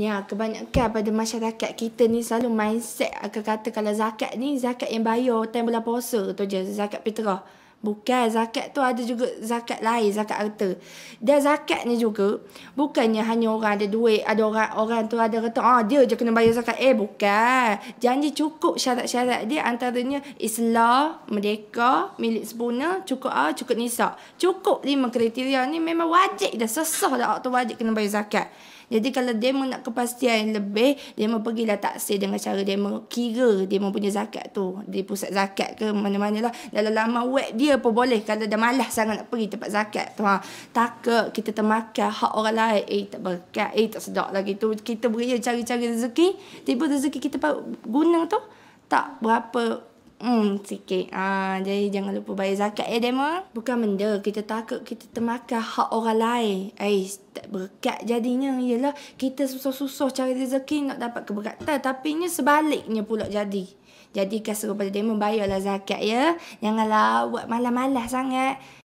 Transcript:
Ya, kebanyakan pada masyarakat kita ni selalu mindset akan kata kalau zakat ni zakat yang bayar time bulan puasa tu je, zakat fitrah. Bukan zakat tu ada juga zakat lain, zakat harta. Dan zakat ni juga bukannya hanya orang ada duit, ada orang orang tu ada kata ah dia je kena bayar zakat. Eh bukan. Janji cukup syarat-syarat dia antaranya Islam, merdeka, milik sempurna, cukup ah, cukup nisab. Cukup lima kriteria ni memang wajib dah sesah dah waktu wajib kena bayar zakat. Jadi kalau dia nak kepastian yang lebih, dia mau pergilah taksir dengan cara dia kira dia punya zakat tu. Di pusat zakat ke mana-mana lah. Dalam lama web dia pun boleh kalau dah malas sangat nak pergi tempat zakat tu. Ha. Takut kita termakan hak orang lain. Eh tak berkat. Eh tak sedap lagi tu. Kita beria cari-cari rezeki. Tiba rezeki kita guna tu tak berapa Hmm, sikit. Ah, jadi jangan lupa bayar zakat ya, Demo. Bukan benda kita takut kita termakan hak orang lain. Eh, tak berkat jadinya. Yalah, kita susah-susah cari rezeki nak dapat keberkatan. Tapi ni sebaliknya pula jadi. Jadi, kasih kepada Demo, bayarlah zakat ya. Janganlah buat malas-malas sangat.